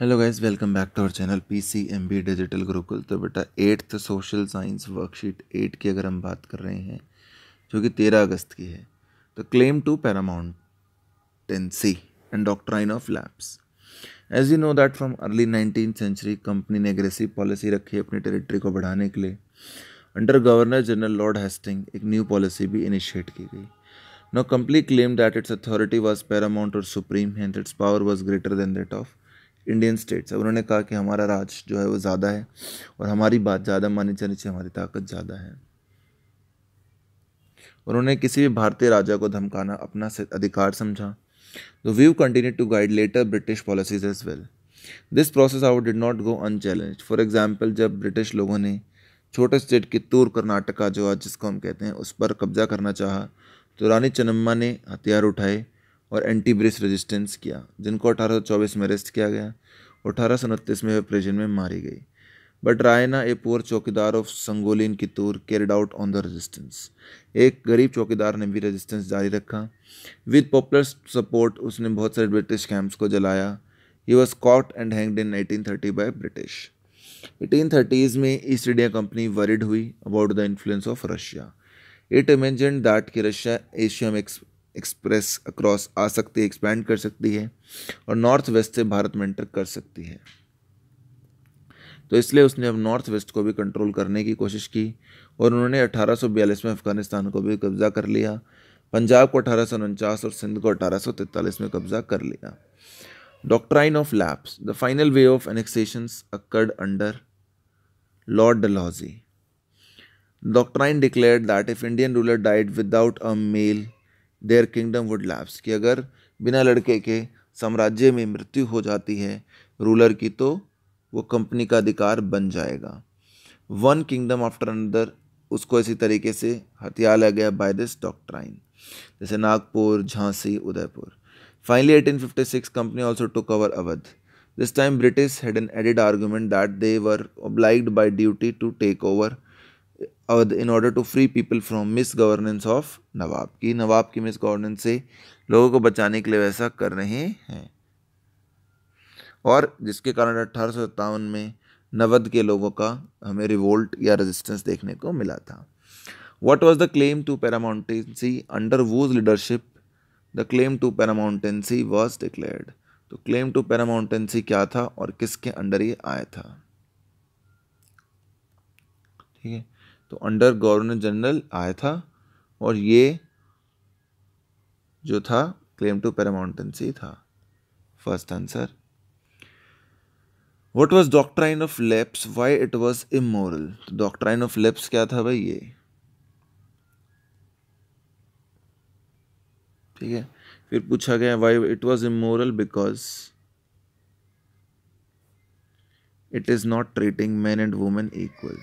Hello guys welcome back to our channel P C M B digital Gurukul तो बेटा eighth social science worksheet eight की अगर हम बात कर रहे हैं जो कि तेरह अगस्त की है तो claim to paramountcy and doctrine of lapse as you know that from early nineteenth century company ने एग्रेसिव पॉलिसी रखी अपनी टेरिटरी को बढ़ाने के लिए under governor general lord Hastings एक न्यू पॉलिसी भी इनिशिएट की गई no company claim that its authority was paramount और supreme hand its power was greater than that of Indian states है उन्होंने कहा कि हमारा राज जो है वो ज़्यादा है और हमारी बात ज़्यादा मानी जानी चाहिए हमारी ताकत ज़्यादा है उन्होंने किसी भी भारतीय राजा को धमकाना अपना अधिकार समझा the view continue to guide later British policies as well this process out did not go unchallenged for example जब ब्रिटिश लोगों ने छोटे स्टेट तूर कर्नाटका जो आज जिसको हम कहते हैं उस पर कब्जा करना चाहा तो रानी चन्म्मा ने हथियार उठाए और एंटी ब्रिस रेजिस्टेंस किया जिनको चौबीस में अरेस्ट किया गया और अठारह में वे प्रिजन में मारी गई but Rayanna a poor chowkidar of Sangolli Kittur carried out on the resistance एक गरीब चौकीदार ने भी रेजिस्टेंस जारी रखा विद पॉपुलर सपोर्ट उसने बहुत सारे ब्रिटिश कैंप्स को जलाया he was caught and hanged in thirty by British eighteen thirties में ईस्ट इंडिया कंपनी वरिड हुई about the influence of Russia it imagined that कि रशिया एशिया में एक्सप्रेस अक्रॉस आ सकती है एक्सपैंड कर सकती है और नॉर्थ वेस्ट से भारत में एंटर कर सकती है तो इसलिए उसने अब नॉर्थ वेस्ट को भी कंट्रोल करने की कोशिश की और उन्होंने 1842 में अफगानिस्तान को भी कब्जा कर लिया पंजाब को अठारह और सिंध को अठारह में कब्जा कर लिया doctrine of lapse the final wave of annexations occurred under lord Dalhousie doctrine declared that if Indian ruler died without a male their kingdom would lapse कि अगर बिना लड़के के साम्राज्य में मृत्यु हो जाती है रूलर की तो वो कंपनी का अधिकार बन जाएगा वन किंगडम आफ्टर अनदर उसको इसी तरीके से हथियार लिया गया बाय दिस डॉक्ट्राइन जैसे Nagpur Jhansi Udaipur finally 1856 company also to cover Awadh this time British had an added argument that they were obliged by duty to take over और in order to free people from misgovernance of nawab की नवाब की miss governance से लोगों को बचाने के लिए वैसा कर रहे हैं और जिसके कारण अठारह में नवद के लोगों का हमें रिवोल्ट या रेजिस्टेंस देखने को मिला था what was the claim to paramountcy under whose leadership the claim to paramountcy was declared तो क्लेम टू पैरामाउंटेंसी क्या था और किसके अंडर ये आया था ठीक है तो अंडर गवर्नर जनरल आया था और ये जो था क्लेम टू पैरामाउंटेंसी था first answer what was doctrine of lapse why it was immoral doctrine of lapse क्या था भाई ये ठीक है फिर पूछा गया why it was immoral because it is not treating man and women equal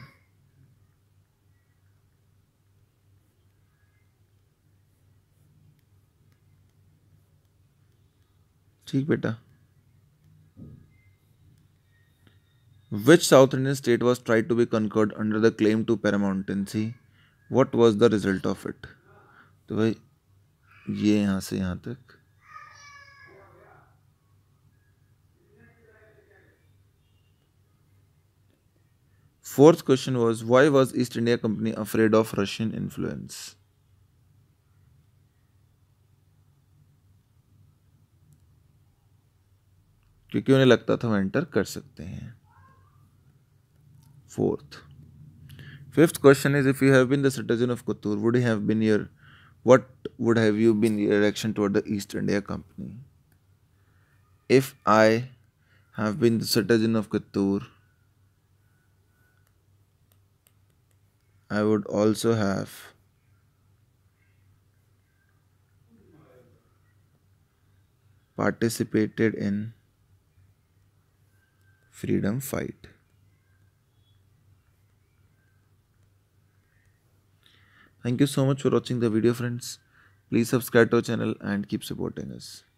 ठीक बेटा which South Indian state was try to be conquered under the claim to paramountcy what was the result of it तो भाई ये यहां से यहां तक fourth question was why was East India company afraid of Russian influence क्योंकि उन्हें लगता था वह एंटर कर सकते हैं fourth fifth question is if you have been the citizen of Kittur would have been your what would have you been your action toward the East India company if I have been the citizen of Kittur I would also have participated in freedom fight. Thank you so much for watching the video friends. Please subscribe to our channel and keep supporting us.